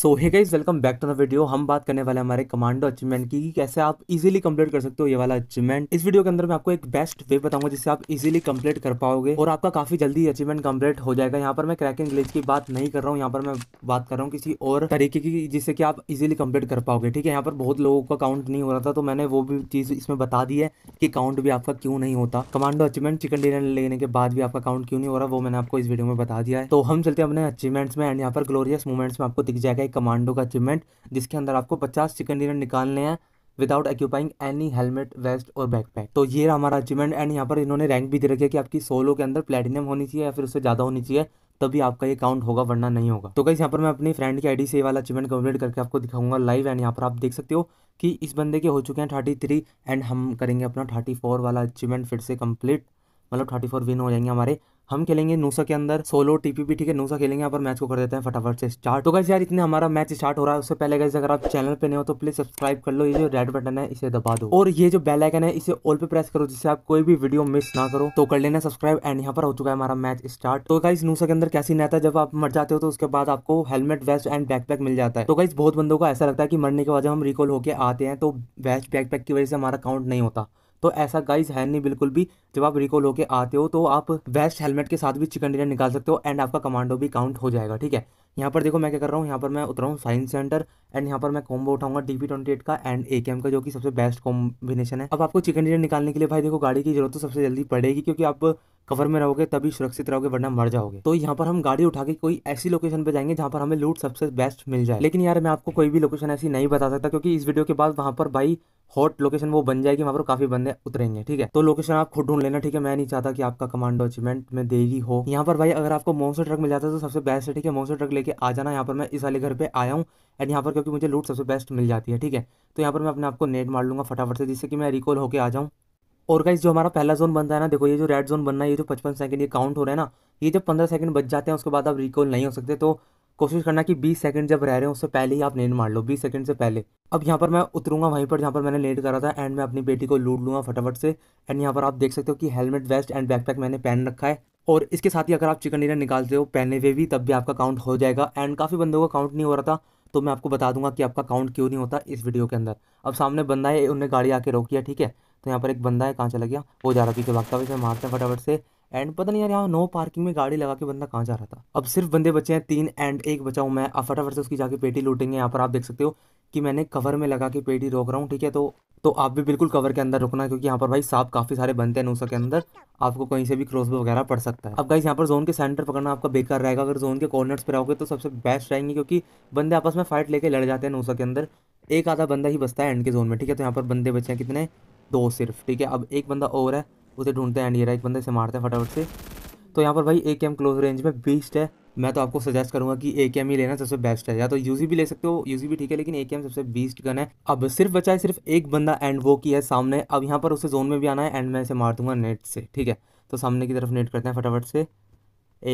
so hey guys welcome back to the video हम बात करने वाले हमारे कमांडो अचीवमेंट की कैसे आप इजीली कंप्लीट कर सकते हो ये वाला अचीवमेंट इस वीडियो के अंदर मैं आपको एक बेस्ट वे बताऊंगा जिससे आप इजीली कंप्लीट कर पाओगे और आपका काफी जल्दी अचीवमेंट कंप्लीट हो जाएगा यहाँ पर मैं क्रैकिंग ग्लिच की बात नहीं कर रहा हूँ यहाँ पर मैं बात कर रहा हूँ किसी और तरीके की जिससे कि आप इजिली कंप्लीट कर पाओगे ठीक है यहाँ पर बहुत लोगों का काउंट नहीं हो रहा था तो मैंने वो भी चीज़ इसमें बता दी है कि काउंट भी आपका क्यों नहीं होता कमांडो अचीवमेंट चिकन डिनर लेने के बाद भी आपका काउंट क्यों नहीं हो रहा वो मैंने आपको इस वीडियो में बता दिया है तो हम चलते अपने अचीवमेंट्स में एंड यहाँ पर ग्लोरियस मूवमेंट्स में आपको दिख जाएगा है कमांडो का अचीवमेंट जिसके अंदर आपको पचास चिकन डिनर निकालने हैं without occupying any helmet vest और बैक पैक तो ये रहा हमारा अचीवमेंट एंड यहाँ पर इन्होंने रैंक भी दे रखी है कि आपकी सोलो के अंदर प्लेटिनम होनी चाहिए या फिर उससे ज़्यादा होनी चाहिए तभी आपका ये काउंट होगा वरना नहीं होगा तो कहीं यहाँ पर मैं अपनी फ्रेंड की आईडी से वाला अचीवमेंट कम्प्लीट करके आपको दिखाऊंगा लाइव एंड यहाँ पर आप देख सकते हो कि इस बंदे के हो चुके हैं थर्टी थ्री एंड हम करेंगे अपना थर्टी फोर वाला अचीवमेंट फिर से कंप्लीट मतलब थर्टी फोर विन हो जाएंगे हमारे हम खेलेंगे नूसा के अंदर सोलो टीपीपी ठीक है नूसा खेलेंगे यहाँ पर मैच को कर देते हैं फटाफट से स्टार्ट तो गाइज यार इतने हमारा मैच स्टार्ट हो रहा है उससे पहले गाइज अगर आप चैनल पे नहीं हो तो प्लीज सब्सक्राइब कर लो ये जो रेड बटन है इसे दबा दो और ये जो बेल आइकन है इसे ऑल पे प्रेस करो जिससे आप कोई भी वीडियो मिस ना करो तो कर लेना सब्सक्राइब एंड यहाँ पर हो चुका है हमारा मैच स्टार्ट तो गाइज नूसा के अंदर कैसी नहीं है जब आप मर जाते हो तो उसके बाद आपको हेलमेट वेस्ट एंड बैकपैक मिल जाता है तो गाइज बहुत बंदों को ऐसा लगता है कि मरने के बाद जब हम रिकॉल होकर आते हैं तो वेस्ट बैकपैक की वजह से हमारा काउंट नहीं होता तो ऐसा गाइज है नहीं बिल्कुल भी जब आप रिकॉल होकर आते हो तो आप वेस्ट हेलमेट के साथ भी चिकन डिनर निकाल सकते हो एंड आपका कमांडो भी काउंट हो जाएगा ठीक है यहाँ पर देखो मैं क्या कर रहा हूँ यहाँ पर मैं उतरा हूँ साइंस सेंटर एंड यहाँ पर मैं कॉम्बो उठाऊंगा डी पी ट्वेंटी एट का एंड ए के एम का जो कि सबसे बेस्ट कॉम्बिनेशन है अब आपको चिकन डिनर निकालने के लिए भाई देखो गाड़ी की जरूरत तो सबसे जल्दी पड़ेगी क्योंकि आप कवर में रहोगे तभी सुरक्षित रहोगे वरना मर जाओगे तो यहाँ पर हम गाड़ी उठा के कोई ऐसी लोकेशन पे जाएंगे जहाँ पर हमें लूट सबसे बेस्ट मिल जाए लेकिन यार मैं आपको कोई भी लोकेशन ऐसी नहीं बता सकता क्योंकि इस वीडियो के बाद वहाँ पर भाई हॉट लोकेशन वो बन जाएगी वहाँ पर काफी बंदे उतरेंगे ठीक है तो लोकेशन आप खुद ढूंढ लेना ठीक है मैं नहीं चाहता कि आपका कमांडो अचीवमेंट में देरी हो यहाँ पर भाई अगर आपको मोसर ट्रक मिल जाता है तो सबसे बेस्ट है ठीक है मोसर ट्रक लेकर लेके आ जाना यहाँ पर मैं इस वाले घर पर आया हूँ एंड यहाँ पर क्योंकि मुझे लूट सबसे बेस्ट मिल जाती है ठीक है तो यहाँ पर मैं अपने आपको नेट मार लूँगा फटाफट से जिससे कि मैं रिकॉल होकर आ जाऊँ और गाइज जो हमारा पहला जोन बनता है ना देखो ये जो रेड जोन बनना है ये जो पचपन सेकंड ये काउंट हो रहा है ना ये जब पंद्रह सेकंड बच जाते हैं उसके बाद आप रिकॉल नहीं हो सकते तो कोशिश करना कि 20 सेकंड जब रह रहे हो उससे पहले ही आप नेट मार लो 20 सेकंड से पहले अब यहाँ पर मैं उतरूंगा वहीं पर जहाँ पर मैंने नेट करा था एंड मैं अपनी बेटी को लूट लूँगा फटाफट से एंड यहाँ पर आप देख सकते हो कि हेलमेट वेस्ट एंड बैकपैक मैंने पहन रखा है और इसके साथ ही अगर आप चिकन डिनर निकालते हो पहने हुए भी तब भी आपका काउंट हो जाएगा एंड काफ़ी बंदों का काउंट नहीं हो रहा था तो मैं आपको बता दूंगा कि आपका काउंट क्यों नहीं होता इस वीडियो के अंदर अब सामने बंदा है उन्हें गाड़ी आके रोकी है ठीक है तो यहाँ पर एक बंदा है कहाँ चला गया वो जा रहा पीछे भागता हुआ इसे मारते हैं फटाफट से एंड पता नहीं यार यहाँ नो पार्किंग में गाड़ी लगा के बंदा कहाँ जा रहा था अब सिर्फ बंदे बचे हैं तीन एंड एक बचा हूँ मैं फटाफट से उसकी जाके पेटी लूटेंगे यहाँ पर आप देख सकते हो कि मैंने कवर में लगा के पेटी रोक रहा हूँ ठीक है तो तो आप भी बिल्कुल कवर के अंदर रुकना क्योंकि यहाँ पर भाई सांप काफी सारे बनते हैं नूसा के अंदर आपको कहीं से भी क्रॉस वगैरह पड़ सकता है अब गाइस यहाँ पर जोन के सेंटर पकड़ना आपका बेकार रहेगा अगर जोन के कॉर्नर्स पर रहोगे तो सबसे बेस्ट रहेंगे क्योंकि बंदे आपस में फाइट लेके लड़ जाते हैं नूसा के अंदर एक आधा बंदा ही बसता है एंड के जोन में ठीक है तो यहाँ पर बंदे बचे हैं कितने दो सिर्फ ठीक है अब एक बंदा और है उसे ढूंढते हैं एंड ये एक बंदे से मारते हैं फटाफट से तो यहाँ पर भाई ए के क्लोज रेंज में बेस्ट है मैं तो आपको सजेस्ट करूंगा कि ए के एम ही लेना सबसे बेस्ट है या तो यूजी भी ले सकते हो यूजी भी ठीक है लेकिन ए के एम सबसे बेस्ट गन है अब सिर्फ बचा है सिर्फ एक बंदा एंड वो की है सामने अब यहाँ पर उसे जोन में भी आना है एंड मैं इसे मार दूंगा नेट से ठीक है तो सामने की तरफ नेट करते हैं फटाफट से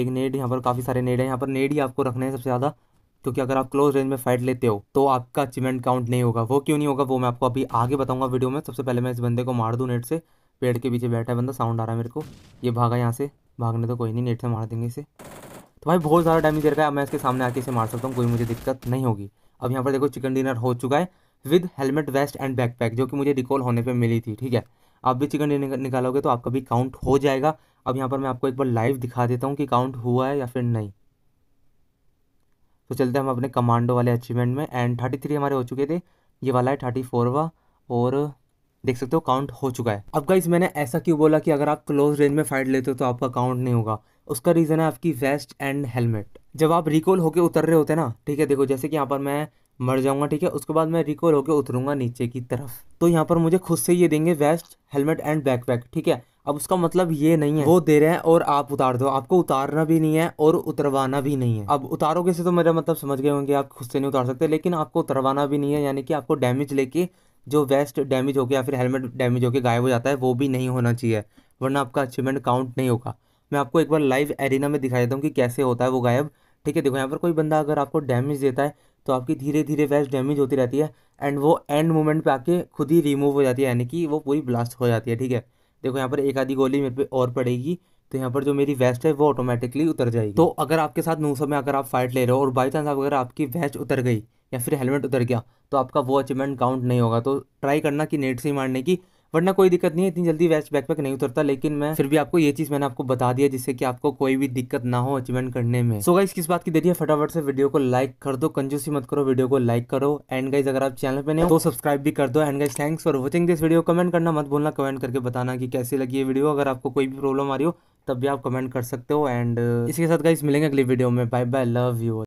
एक नेट यहाँ पर काफ़ी सारे नेट हैं यहाँ पर नेट ही आपको रखने हैं सबसे ज़्यादा क्योंकि अगर आप क्लोज रेंज में फाइट लेते हो तो आपका अचीवमेंट काउंट नहीं होगा वो क्यों नहीं होगा वो मैं आपको अभी आगे बताऊंगा वीडियो में सबसे पहले मैं इस बंदे को मार दूँ नेट से पेड़ के पीछे बैठा है बंदा साउंड आ रहा है मेरे को ये भागा यहाँ से भागने तो कोई नहीं नेट से मार देंगे इसे तो भाई बहुत ज़्यादा डैमेज दे अब है मैं इसके सामने आके इसे मार सकता हूँ कोई मुझे दिक्कत नहीं होगी अब यहाँ पर देखो चिकन डिनर हो चुका है with helmet vest and backpack जो कि मुझे रिकॉल होने पर मिली थी ठीक है आप भी चिकन डिनर निकालोगे तो आपका भी काउंट हो जाएगा अब यहाँ पर मैं आपको एक बार लाइव दिखा देता हूँ कि काउंट हुआ है या फिर नहीं तो चलते हम अपने कमांडो वाले अचीवमेंट में एंड थर्टी थ्री हमारे हो चुके थे ये वाला है थर्टी और देख सकते हो काउंट हो चुका है अब गाइज मैंने ऐसा क्यों बोला कि अगर आप क्लोज रेंज में फाइट लेते हो तो आपका काउंट नहीं होगा उसका रीज़न है आपकी वेस्ट एंड हेलमेट जब आप रिकॉल होकर उतर रहे होते हैं ना ठीक है देखो जैसे कि यहाँ पर मैं मर जाऊंगा ठीक है उसके बाद मैं रिकॉल होकर उतरूंगा नीचे की तरफ तो यहाँ पर मुझे खुद से ये देंगे वेस्ट हेलमेट एंड बैकपैक ठीक है अब उसका मतलब ये नहीं है वो दे रहे हैं और आप उतार दो आपको उतारना भी नहीं है और उतरवाना भी नहीं है अब उतारोगे से तो मेरा मतलब समझ गए होंगे आप खुद से नहीं उतार सकते लेकिन आपको उतरवाना भी नहीं है यानी कि आपको डैमेज लेके जो वेस्ट डैमेज होकर या फिर हेलमेट डैमेज होकर गायब हो जाता है वो भी नहीं होना चाहिए वरना आपका अचीवमेंट काउंट नहीं होगा मैं आपको एक बार लाइव एरिना में दिखा देता हूँ कि कैसे होता है वो गायब ठीक है देखो यहाँ पर कोई बंदा अगर आपको डैमेज देता है तो आपकी धीरे धीरे वेस्ट डैमेज होती रहती है एंड वो एंड मोमेंट पर आके खुद ही रिमूव हो जाती है यानी कि वो पूरी ब्लास्ट हो जाती है ठीक है देखो यहाँ पर एक आधी गोली मेरे पे और पड़ेगी तो यहाँ पर जो मेरी वेस्ट है वो ऑटोमेटिकली उतर जाएगी तो अगर आपके साथ नौ में अगर आप फाइट ले रहे हो और बाई चांस अगर आपकी वेस्ट उतर गई या फिर हेलमेट उतर गया तो आपका वो अचीवमेंट काउंट नहीं होगा तो ट्राई करना कि नेट से मारने की वरना कोई दिक्कत नहीं है इतनी जल्दी वेस्ट बैकपैक नहीं उतरता लेकिन मैं फिर भी आपको ये चीज़ मैंने आपको बता दिया जिससे कि आपको कोई भी दिक्कत ना हो अचीवमेंट करने में सो गाइस किस बात की देरी है फटाफट से वीडियो को लाइक कर दो कंजूसी मत करो वीडियो को लाइक करो एंड गाइज अगर आप चैनल पर नहीं हो तो सब्सक्राइब भी कर दो and guys thanks for watching this video comment करना मत भूलना कमेंट करके बताना की कैसी लगी ये वीडियो अगर आपको कोई भी प्रॉब्लम आ रही हो तब भी आप कमेंट कर सकते हो एंड इसके साथ गाइस मिलेंगे अगली वीडियो में बाय बाय लव यू